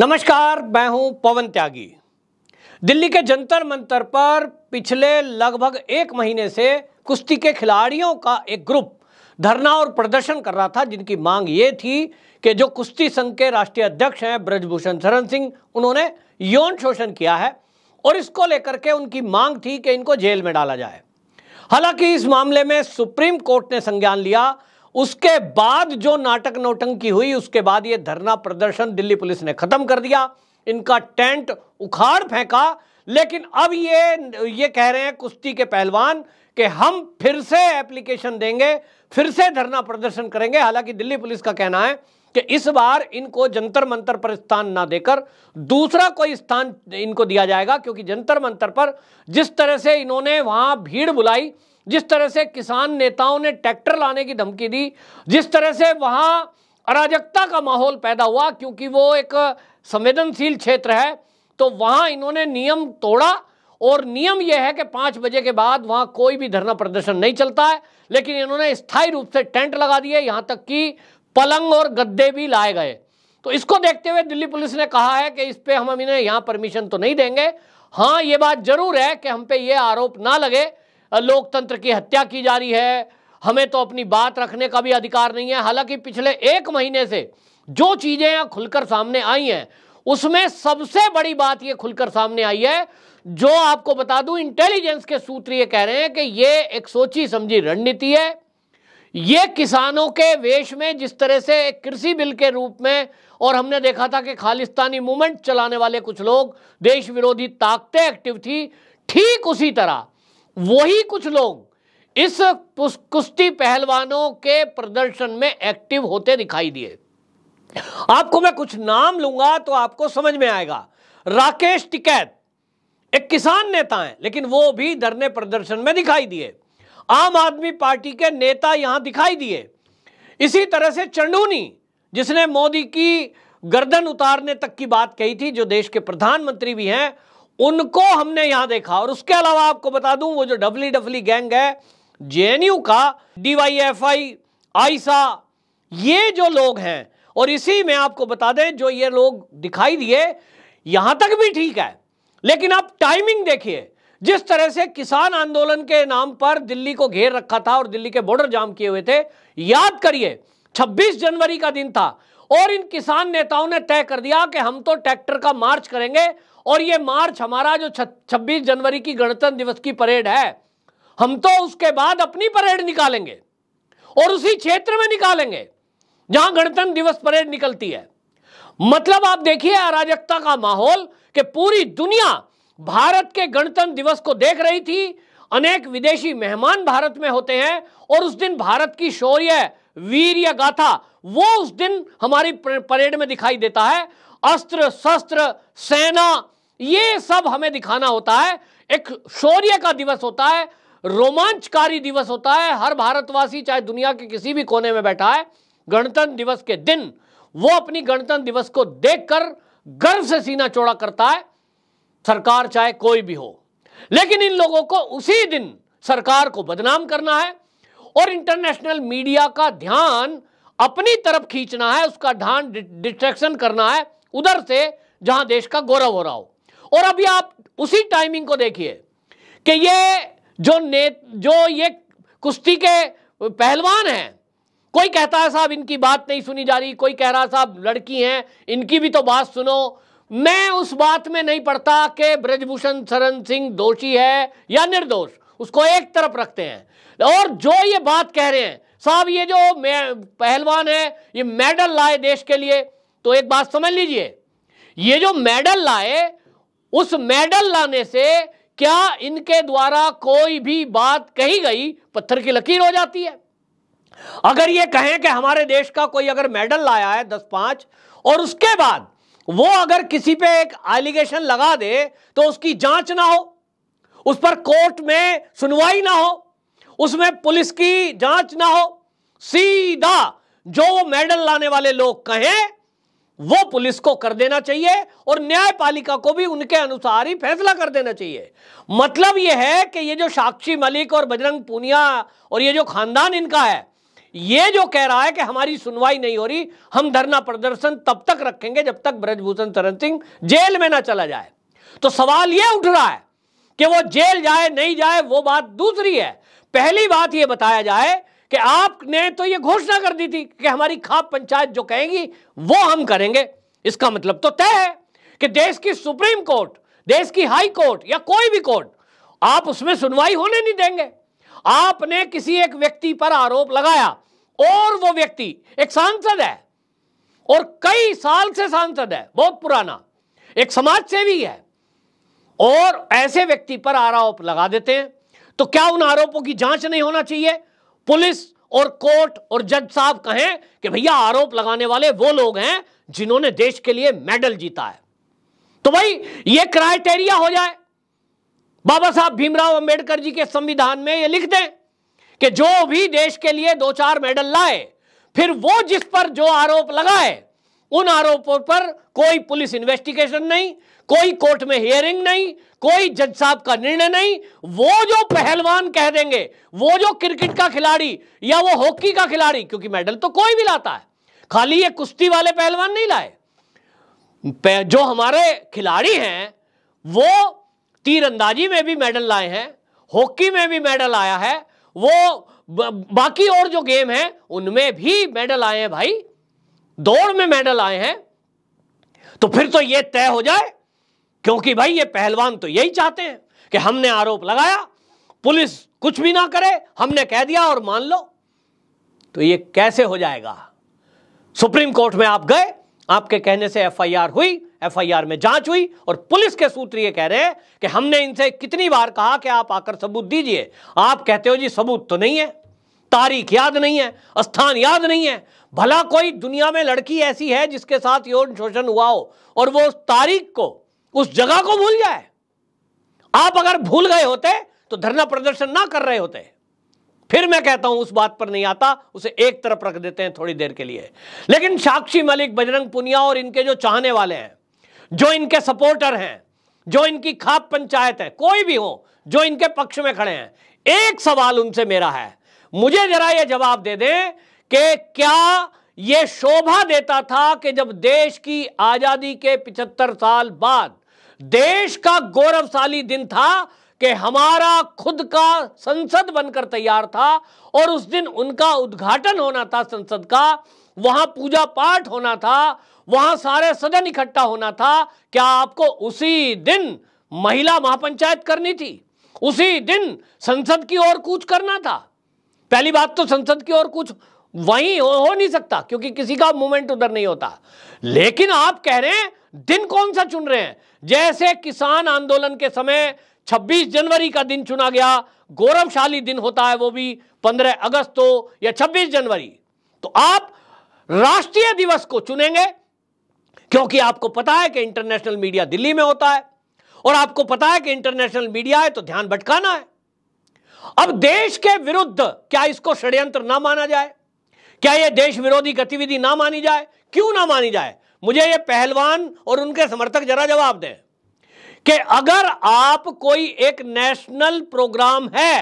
नमस्कार मैं हूं पवन त्यागी दिल्ली के जंतर मंतर पर पिछले लगभग एक महीने से कुश्ती के खिलाड़ियों का एक ग्रुप धरना और प्रदर्शन कर रहा था जिनकी मांग ये थी कि जो कुश्ती संघ के राष्ट्रीय अध्यक्ष हैं ब्रजभूषण शरण सिंह उन्होंने यौन शोषण किया है और इसको लेकर के उनकी मांग थी कि इनको जेल में डाला जाए हालांकि इस मामले में सुप्रीम कोर्ट ने संज्ञान लिया उसके बाद जो नाटक नौटंकी हुई उसके बाद ये धरना प्रदर्शन दिल्ली पुलिस ने खत्म कर दिया इनका टेंट उखाड़ फेंका लेकिन अब ये ये कह रहे हैं कुश्ती के पहलवान कि हम फिर से एप्लीकेशन देंगे फिर से धरना प्रदर्शन करेंगे हालांकि दिल्ली पुलिस का कहना है कि इस बार इनको जंतर मंतर पर स्थान ना देकर दूसरा कोई स्थान इनको दिया जाएगा क्योंकि जंतर मंतर पर जिस तरह से इन्होंने वहां भीड़ बुलाई जिस तरह से किसान नेताओं ने ट्रैक्टर लाने की धमकी दी जिस तरह से वहां अराजकता का माहौल पैदा हुआ क्योंकि वो एक संवेदनशील क्षेत्र है तो वहां इन्होंने नियम तोड़ा और नियम यह है कि पाँच बजे के बाद वहाँ कोई भी धरना प्रदर्शन नहीं चलता है लेकिन इन्होंने स्थायी रूप से टेंट लगा दिए यहाँ तक कि पलंग और गद्दे भी लाए गए तो इसको देखते हुए दिल्ली पुलिस ने कहा है कि इस पर हम इन्हें यहाँ परमिशन तो नहीं देंगे हाँ ये बात जरूर है कि हम पे ये आरोप ना लगे लोकतंत्र की हत्या की जा रही है हमें तो अपनी बात रखने का भी अधिकार नहीं है हालांकि पिछले एक महीने से जो चीज़ें यहां खुलकर सामने आई हैं उसमें सबसे बड़ी बात यह खुलकर सामने आई है जो आपको बता दूं इंटेलिजेंस के सूत्र ये कह रहे हैं कि ये एक सोची समझी रणनीति है ये किसानों के वेश में जिस तरह से कृषि बिल के रूप में और हमने देखा था कि खालिस्तानी मूवमेंट चलाने वाले कुछ लोग देश विरोधी ताकतें एक्टिव थी ठीक उसी तरह वही कुछ लोग इस कुश्ती पहलवानों के प्रदर्शन में एक्टिव होते दिखाई दिए आपको मैं कुछ नाम लूंगा तो आपको समझ में आएगा राकेश टिकैत एक किसान नेता है लेकिन वो भी धरने प्रदर्शन में दिखाई दिए आम आदमी पार्टी के नेता यहां दिखाई दिए इसी तरह से चंडूनी जिसने मोदी की गर्दन उतारने तक की बात कही थी जो देश के प्रधानमंत्री भी हैं उनको हमने यहां देखा और उसके अलावा आपको बता दूं वो जो डबली डबली गैंग है जेएनयू का डीवाईएफआई आईसा ये जो लोग हैं और इसी में आपको बता दें जो ये लोग दिखाई दिए यहां तक भी ठीक है लेकिन आप टाइमिंग देखिए जिस तरह से किसान आंदोलन के नाम पर दिल्ली को घेर रखा था और दिल्ली के बॉर्डर जाम किए हुए थे याद करिए 26 जनवरी का दिन था और इन किसान नेताओं ने तय कर दिया कि हम तो ट्रैक्टर का मार्च करेंगे और ये मार्च हमारा जो 26 जनवरी की गणतंत्र दिवस की परेड है हम तो उसके बाद अपनी परेड निकालेंगे और उसी क्षेत्र में निकालेंगे जहां गणतंत्र दिवस परेड निकलती है मतलब आप देखिए अराजकता का माहौल कि पूरी दुनिया भारत के गणतंत्र दिवस को देख रही थी अनेक विदेशी मेहमान भारत में होते हैं और उस दिन भारत की शौर्य वीर या गाथा वो उस दिन हमारी परेड में दिखाई देता है अस्त्र शस्त्र सेना ये सब हमें दिखाना होता है एक शौर्य का दिवस होता है रोमांचकारी दिवस होता है हर भारतवासी चाहे दुनिया के किसी भी कोने में बैठा है गणतंत्र दिवस के दिन वो अपनी गणतंत्र दिवस को देखकर गर्व से सीना चौड़ा करता है सरकार चाहे कोई भी हो लेकिन इन लोगों को उसी दिन सरकार को बदनाम करना है और इंटरनेशनल मीडिया का ध्यान अपनी तरफ खींचना है उसका ध्यान डिस्ट्रैक्शन करना है उधर से जहां देश का गौरव हो रहा हो और अभी आप उसी टाइमिंग को देखिए कि ये जो ने जो ये कुश्ती के पहलवान हैं कोई कहता है साहब इनकी बात नहीं सुनी जा रही कोई कह रहा साहब लड़की हैं इनकी भी तो बात सुनो मैं उस बात में नहीं पढ़ता कि ब्रजभूषण शरण सिंह दोषी है या निर्दोष उसको एक तरफ रखते हैं और जो ये बात कह रहे हैं साहब ये जो पहलवान है ये मेडल लाए देश के लिए तो एक बात समझ लीजिए ये जो मेडल लाए उस मेडल लाने से क्या इनके द्वारा कोई भी बात कही गई पत्थर की लकीर हो जाती है अगर ये कहें कि हमारे देश का कोई अगर मेडल लाया है दस पांच और उसके बाद वो अगर किसी पे एक एलिगेशन लगा दे तो उसकी जांच ना हो उस पर कोर्ट में सुनवाई ना हो उसमें पुलिस की जांच ना हो सीधा जो मेडल लाने वाले लोग कहें वो पुलिस को कर देना चाहिए और न्यायपालिका को भी उनके अनुसार ही फैसला कर देना चाहिए मतलब यह है कि ये जो साक्षी मलिक और बजरंग पूनिया और ये जो खानदान इनका है ये जो कह रहा है कि हमारी सुनवाई नहीं हो रही हम धरना प्रदर्शन तब तक रखेंगे जब तक ब्रजभूषण शरण सिंह जेल में ना चला जाए तो सवाल यह उठ रहा है कि वो जेल जाए नहीं जाए वो बात दूसरी है पहली बात यह बताया जाए कि आपने तो यह घोषणा कर दी थी कि हमारी खाप पंचायत जो कहेंगी वो हम करेंगे इसका मतलब तो तय है कि देश की सुप्रीम कोर्ट देश की हाई कोर्ट या कोई भी कोर्ट आप उसमें सुनवाई होने नहीं देंगे आपने किसी एक व्यक्ति पर आरोप लगाया और वो व्यक्ति एक सांसद है और कई साल से सांसद है बहुत पुराना एक समाज सेवी है और ऐसे व्यक्ति पर आरोप लगा देते हैं तो क्या उन आरोपों की जांच नहीं होना चाहिए पुलिस और कोर्ट और जज साहब कहें कि भैया आरोप लगाने वाले वो लोग हैं जिन्होंने देश के लिए मेडल जीता है तो भाई ये क्राइटेरिया हो जाए बाबा साहब भीमराव अंबेडकर जी के संविधान में ये लिख दें कि जो भी देश के लिए दो चार मेडल लाए फिर वो जिस पर जो आरोप लगाए उन आरोपों पर कोई पुलिस इन्वेस्टिगेशन नहीं कोई कोर्ट में हियरिंग नहीं कोई जज साहब का निर्णय नहीं वो जो पहलवान कह देंगे वो जो क्रिकेट का खिलाड़ी या वो हॉकी का खिलाड़ी क्योंकि मेडल तो कोई भी लाता है खाली ये कुश्ती वाले पहलवान नहीं लाए जो हमारे खिलाड़ी हैं वो तीरंदाजी में भी मेडल लाए हैं हॉकी में भी मेडल आया है वो बाकी और जो गेम है उनमें भी मेडल आए हैं भाई दौड़ में मेडल आए हैं तो फिर तो ये तय हो जाए क्योंकि भाई ये पहलवान तो यही चाहते हैं कि हमने आरोप लगाया पुलिस कुछ भी ना करे हमने कह दिया और मान लो तो ये कैसे हो जाएगा सुप्रीम कोर्ट में आप गए आपके कहने से एफआईआर हुई एफआईआर में जांच हुई और पुलिस के सूत्र ये कह रहे हैं कि हमने इनसे कितनी बार कहा कि आप आकर सबूत दीजिए आप कहते हो जी सबूत तो नहीं है तारीख याद नहीं है स्थान याद नहीं है भला कोई दुनिया में लड़की ऐसी है जिसके साथ यौन शोषण हुआ हो और वो उस तारीख को उस जगह को भूल जाए आप अगर भूल गए होते तो धरना प्रदर्शन ना कर रहे होते फिर मैं कहता हूं उस बात पर नहीं आता उसे एक तरफ रख देते हैं थोड़ी देर के लिए लेकिन साक्षी मलिक बजरंग पुनिया और इनके जो चाहने वाले हैं जो इनके सपोर्टर हैं जो इनकी खाप पंचायत है कोई भी हो जो इनके पक्ष में खड़े हैं एक सवाल उनसे मेरा है मुझे जरा यह जवाब दे दें कि क्या यह शोभा देता था कि जब देश की आजादी के पिछहत्तर साल बाद देश का गौरवशाली दिन था कि हमारा खुद का संसद बनकर तैयार था और उस दिन उनका उद्घाटन होना था संसद का वहां पूजा पाठ होना था वहां सारे सदन इकट्ठा होना था क्या आपको उसी दिन महिला महापंचायत करनी थी उसी दिन संसद की ओर कूच करना था पहली बात तो संसद की ओर कुछ वहीं हो, हो नहीं सकता क्योंकि किसी का मूवमेंट उधर नहीं होता लेकिन आप कह रहे हैं दिन कौन सा चुन रहे हैं जैसे किसान आंदोलन के समय 26 जनवरी का दिन चुना गया गौरवशाली दिन होता है वो भी 15 अगस्त हो तो, या 26 जनवरी तो आप राष्ट्रीय दिवस को चुनेंगे क्योंकि आपको पता है कि इंटरनेशनल मीडिया दिल्ली में होता है और आपको पता है कि इंटरनेशनल मीडिया है तो ध्यान भटकाना है अब देश के विरुद्ध क्या इसको षड्यंत्र ना माना जाए क्या यह देश विरोधी गतिविधि ना मानी जाए क्यों ना मानी जाए मुझे ये पहलवान और उनके समर्थक जरा जवाब दें कि अगर आप कोई एक नेशनल प्रोग्राम है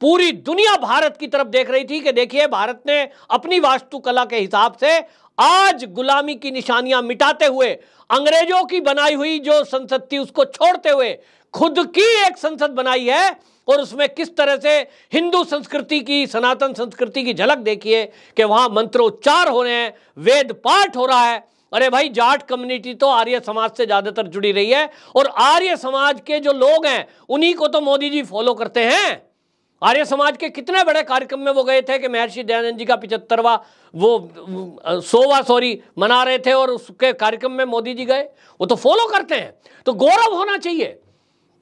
पूरी दुनिया भारत की तरफ देख रही थी कि देखिए भारत ने अपनी वास्तुकला के हिसाब से आज गुलामी की निशानियां मिटाते हुए अंग्रेजों की बनाई हुई जो संसद थी उसको छोड़ते हुए खुद की एक संसद बनाई है और उसमें किस तरह से हिंदू संस्कृति की सनातन संस्कृति की झलक देखिए कि वहां मंत्रोच्चार हो रहे हैं वेद पाठ हो रहा है अरे भाई जाट कम्युनिटी तो आर्य समाज से ज्यादातर जुड़ी रही है और आर्य समाज के जो लोग हैं उन्हीं को तो मोदी जी फॉलो करते हैं आर्य समाज के कितने बड़े कार्यक्रम में वो गए थे कि महर्षि दयानंद जी का पिछहत्तरवा वो सोवा सॉरी मना रहे थे और उसके कार्यक्रम में मोदी जी गए वो तो फॉलो करते हैं तो गौरव होना चाहिए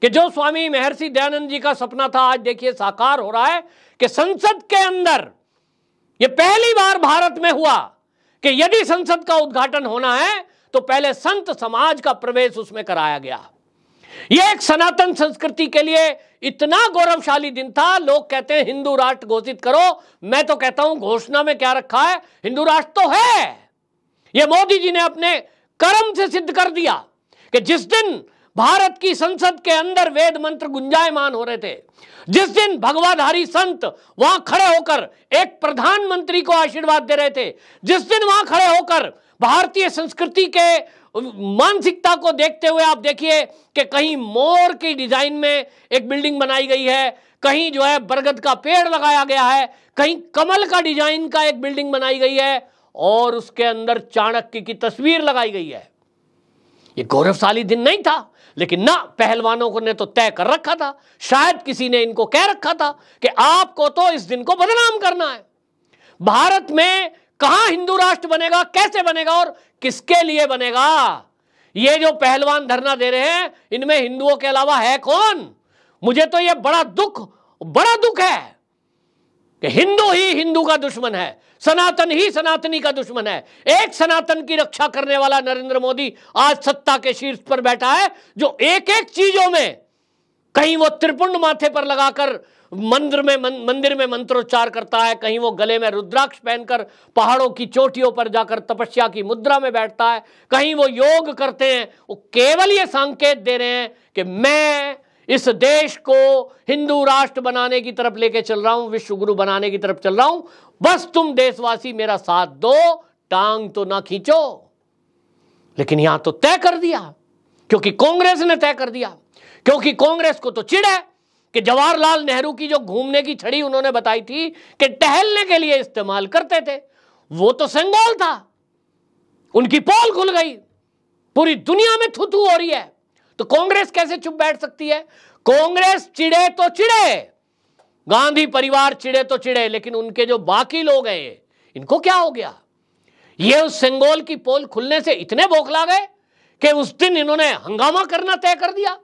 कि जो स्वामी महर्षि दयानंद जी का सपना था आज देखिए साकार हो रहा है कि संसद के अंदर ये पहली बार भारत में हुआ कि यदि संसद का उद्घाटन होना है तो पहले संत समाज का प्रवेश उसमें कराया गया यह एक सनातन संस्कृति के लिए इतना गौरवशाली दिन था लोग कहते हैं हिंदू राष्ट्र घोषित करो मैं तो कहता हूं घोषणा में क्या रखा है हिंदू राष्ट्र तो है यह मोदी जी ने अपने कर्म से सिद्ध कर दिया कि जिस दिन भारत की संसद के अंदर वेद मंत्र गुंजायमान हो रहे थे जिस दिन भगवाधारी संत वहां खड़े होकर एक प्रधानमंत्री को आशीर्वाद दे रहे थे जिस दिन वहां खड़े होकर भारतीय संस्कृति के मानसिकता को देखते हुए आप देखिए कि कहीं मोर की डिजाइन में एक बिल्डिंग बनाई गई है कहीं जो है बरगद का पेड़ लगाया गया है कहीं कमल का डिजाइन का एक बिल्डिंग बनाई गई है और उसके अंदर चाणक्य की तस्वीर लगाई गई है यह गौरवशाली दिन नहीं था लेकिन ना पहलवानों को ने तो तय कर रखा था शायद किसी ने इनको कह रखा था कि आपको तो इस दिन को बदनाम करना है भारत में कहां हिंदू राष्ट्र बनेगा कैसे बनेगा और किसके लिए बनेगा ये जो पहलवान धरना दे रहे हैं इनमें हिंदुओं के अलावा है कौन मुझे तो यह बड़ा दुख बड़ा दुख है कि हिंदू ही हिंदू का दुश्मन है सनातन ही सनातनी का दुश्मन है एक सनातन की रक्षा करने वाला नरेंद्र मोदी आज सत्ता के शीर्ष पर बैठा है जो एक एक चीजों में कहीं वो त्रिपुंड माथे पर लगाकर मंदिर में मंदिर में मंत्रोच्चार करता है कहीं वो गले में रुद्राक्ष पहनकर पहाड़ों की चोटियों पर जाकर तपस्या की मुद्रा में बैठता है कहीं वो योग करते हैं वो केवल ये संकेत दे रहे हैं कि मैं इस देश को हिंदू राष्ट्र बनाने की तरफ लेके चल रहा हूं विश्व गुरु बनाने की तरफ चल रहा हूं बस तुम देशवासी मेरा साथ दो टांग तो ना खींचो लेकिन यहां तो तय कर दिया क्योंकि कांग्रेस ने तय कर दिया क्योंकि कांग्रेस को तो चिड़ है कि जवाहरलाल नेहरू की जो घूमने की छड़ी उन्होंने बताई थी कि टहलने के लिए इस्तेमाल करते थे वो तो संगोल था उनकी पोल खुल गई पूरी दुनिया में थुथू हो रही है तो कांग्रेस कैसे चुप बैठ सकती है कांग्रेस चिड़े तो चिड़े गांधी परिवार चिड़े तो चिड़े लेकिन उनके जो बाकी लोग हैं इनको क्या हो गया ये उस सेंगोल की पोल खुलने से इतने बोखला गए कि उस दिन इन्होंने हंगामा करना तय कर दिया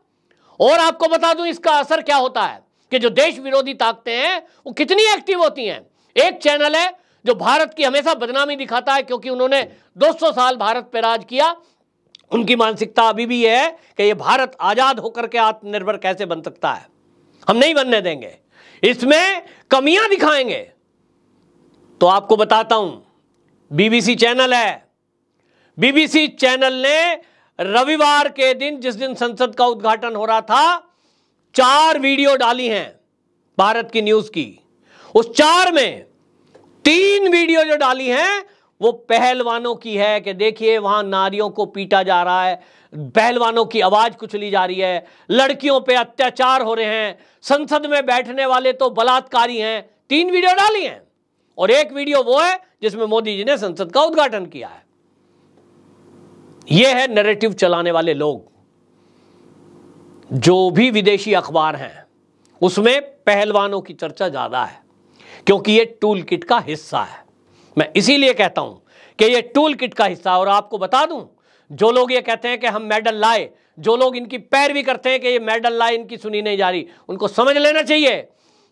और आपको बता दूं इसका असर क्या होता है कि जो देश विरोधी ताकतें हैं वो कितनी एक्टिव होती हैं एक चैनल है जो भारत की हमेशा बदनामी दिखाता है क्योंकि उन्होंने 200 साल भारत पर राज किया उनकी मानसिकता अभी भी है कि ये भारत आज़ाद होकर के आत्मनिर्भर कैसे बन सकता है हम नहीं बनने देंगे इसमें कमियां दिखाएंगे तो आपको बताता हूं बीबीसी चैनल है बीबीसी चैनल ने रविवार के दिन जिस दिन संसद का उद्घाटन हो रहा था चार वीडियो डाली हैं भारत की न्यूज की उस चार में तीन वीडियो जो डाली हैं वो पहलवानों की है कि देखिए वहां नारियों को पीटा जा रहा है पहलवानों की आवाज़ कुचली जा रही है लड़कियों पे अत्याचार हो रहे हैं संसद में बैठने वाले तो बलात्कारी हैं तीन वीडियो डाली हैं और एक वीडियो वो है जिसमें मोदी जी ने संसद का उद्घाटन किया है ये है नैरेटिव चलाने वाले लोग जो भी विदेशी अखबार हैं उसमें पहलवानों की चर्चा ज़्यादा है क्योंकि ये टूल किट का हिस्सा है मैं इसीलिए कहता हूं कि ये टूल किट का हिस्सा और आपको बता दूं जो लोग ये कहते हैं कि हम मेडल लाए जो लोग इनकी पैरवी करते हैं कि ये मेडल लाए इनकी सुनी नहीं जा रही उनको समझ लेना चाहिए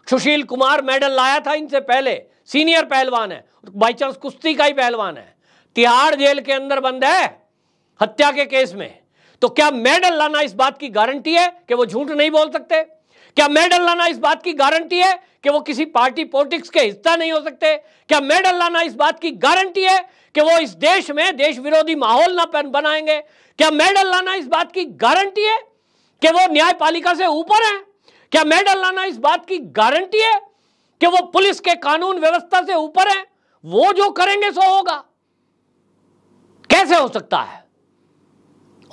सुशील कुमार मेडल लाया था इनसे पहले सीनियर पहलवान है बाई चांस कुश्ती का ही पहलवान है तिहाड़ जेल के अंदर बंद है हत्या के केस में तो क्या मेडल लाना इस बात की गारंटी है कि वो झूठ नहीं बोल सकते क्या मेडल लाना इस बात की गारंटी है कि वो किसी पार्टी पॉलिटिक्स के हिस्सा नहीं हो सकते क्या मेडल लाना इस बात की गारंटी है कि वो इस देश में देश विरोधी माहौल ना बनाएंगे क्या मेडल लाना इस बात की गारंटी है कि वो न्यायपालिका से ऊपर है क्या मेडल लाना इस बात की गारंटी है कि वो पुलिस के कानून व्यवस्था से ऊपर है वो जो करेंगे सो होगा कैसे हो सकता है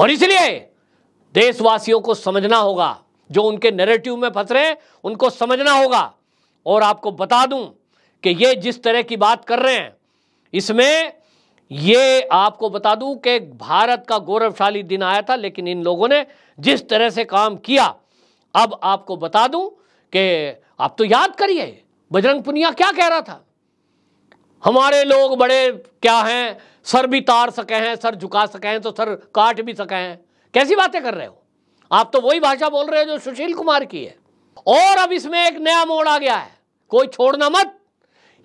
और इसलिए देशवासियों को समझना होगा जो उनके नैरेटिव में फंस रहे हैं उनको समझना होगा और आपको बता दूं कि ये जिस तरह की बात कर रहे हैं इसमें ये आपको बता दूं कि भारत का गौरवशाली दिन आया था लेकिन इन लोगों ने जिस तरह से काम किया अब आपको बता दूं कि आप तो याद करिए बजरंग पुनिया क्या कह रहा था हमारे लोग बड़े क्या हैं सर भी तार सके हैं सर झुका सके हैं तो सर काट भी सके हैं कैसी बातें कर रहे हो आप तो वही भाषा बोल रहे हो जो सुशील कुमार की है और अब इसमें एक नया मोड़ आ गया है कोई छोड़ना मत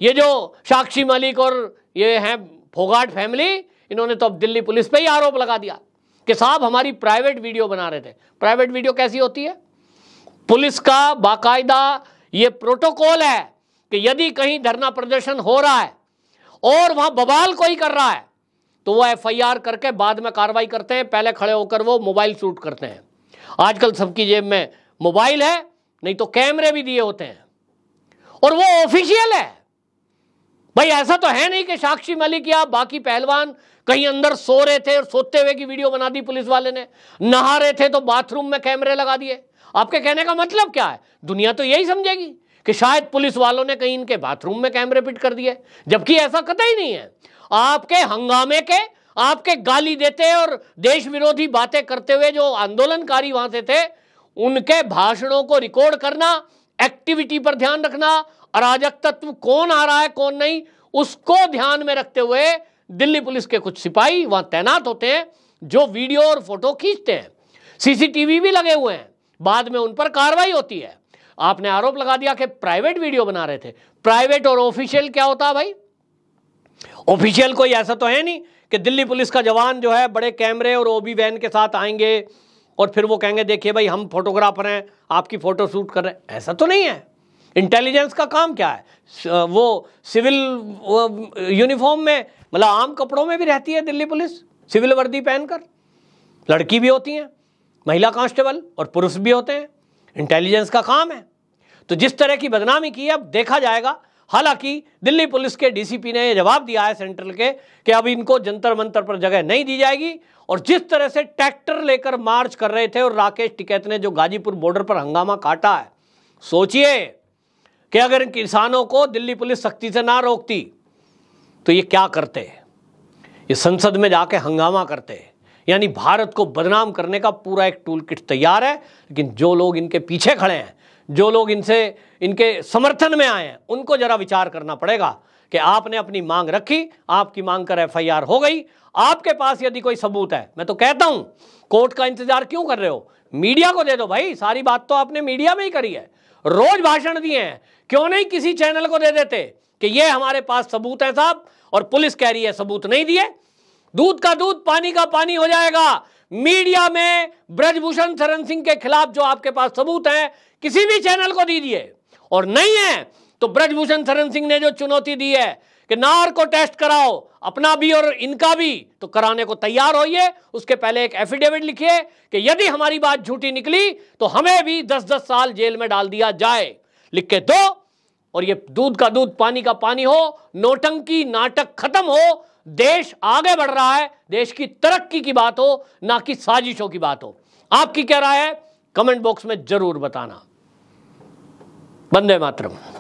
ये जो साक्षी मलिक और ये हैं फोगाट फैमिली इन्होंने तो अब दिल्ली पुलिस पे ही आरोप लगा दिया कि साहब हमारी प्राइवेट वीडियो बना रहे थे प्राइवेट वीडियो कैसी होती है पुलिस का बाकायदा ये प्रोटोकॉल है कि यदि कहीं धरना प्रदर्शन हो रहा है और वहां बवाल कोई कर रहा है तो वो एफआईआर करके बाद में कार्रवाई करते हैं पहले खड़े होकर वो मोबाइल शूट करते हैं आजकल सबकी जेब में मोबाइल है नहीं तो कैमरे भी दिए होते हैं और वो ऑफिशियल है भाई ऐसा तो है नहीं कि साक्षी मलिक या बाकी पहलवान कहीं अंदर सो रहे थे और सोते हुए की वीडियो बना दी पुलिस वाले ने नहा रहे थे तो बाथरूम में कैमरे लगा दिए आपके कहने का मतलब क्या है दुनिया तो यही समझेगी कि शायद पुलिस वालों ने कहीं इनके बाथरूम में कैमरे पिट कर दिए जबकि ऐसा कतई नहीं है आपके हंगामे के आपके गाली देते और देश विरोधी बातें करते हुए जो आंदोलनकारी वहां से थे उनके भाषणों को रिकॉर्ड करना एक्टिविटी पर ध्यान रखना अराजक तत्व कौन आ रहा है कौन नहीं उसको ध्यान में रखते हुए दिल्ली पुलिस के कुछ सिपाही वहां तैनात होते हैं जो वीडियो और फोटो खींचते हैं सीसीटीवी भी लगे हुए हैं बाद में उन पर कार्रवाई होती है आपने आरोप लगा दिया कि प्राइवेट वीडियो बना रहे थे प्राइवेट और ऑफिशियल क्या होता भाई ऑफिशियल कोई ऐसा तो है नहीं कि दिल्ली पुलिस का जवान जो है बड़े कैमरे और ओबी वैन के साथ आएंगे और फिर वो कहेंगे देखिए भाई हम फोटोग्राफर हैं आपकी फ़ोटो शूट कर रहे हैं ऐसा तो नहीं है इंटेलिजेंस का काम क्या है वो सिविल यूनिफॉर्म में मतलब आम कपड़ों में भी रहती है दिल्ली पुलिस सिविल वर्दी पहनकर लड़की भी होती हैं महिला कांस्टेबल और पुरुष भी होते हैं इंटेलिजेंस का काम है तो जिस तरह की बदनामी की है अब देखा जाएगा हालांकि दिल्ली पुलिस के डीसीपी ने जवाब दिया है सेंट्रल के कि अब इनको जंतर मंतर पर जगह नहीं दी जाएगी और जिस तरह से ट्रैक्टर लेकर मार्च कर रहे थे और राकेश टिकैत ने जो गाजीपुर बॉर्डर पर हंगामा काटा है सोचिए कि अगर किसानों को दिल्ली पुलिस सख्ती से ना रोकती तो ये क्या करते ये संसद में जाके हंगामा करते यानी भारत को बदनाम करने का पूरा एक टूल किट तैयार है लेकिन जो लोग इनके पीछे खड़े हैं जो लोग इनसे इनके समर्थन में आए हैं उनको ज़रा विचार करना पड़ेगा कि आपने अपनी मांग रखी आपकी मांग कर आर हो गई आपके पास यदि कोई सबूत है मैं तो कहता हूं कोर्ट का इंतजार क्यों कर रहे हो मीडिया को दे दो भाई सारी बात तो आपने मीडिया में ही करी है रोज भाषण दिए हैं क्यों नहीं किसी चैनल को दे देते कि ये हमारे पास सबूत है साहब और पुलिस कह रही है सबूत नहीं दिए दूध का दूध पानी का पानी हो जाएगा मीडिया में ब्रजभूषण शरण सिंह के खिलाफ जो आपके पास सबूत है किसी भी चैनल को दीजिए और नहीं है तो ब्रजभूषण शरण सिंह ने जो चुनौती दी है कि नार को टेस्ट कराओ अपना भी और इनका भी तो कराने को तैयार होइए उसके पहले एक एफिडेविट लिखिए कि यदि हमारी बात झूठी निकली तो हमें भी दस दस साल जेल में डाल दिया जाए लिख के दो और ये दूध का दूध पानी का पानी हो नोटंकी नाटक खत्म हो देश आगे बढ़ रहा है देश की तरक्की की बात हो ना कि साजिशों की बात हो आपकी क्या राय है कमेंट बॉक्स में जरूर बताना बंदे मातरम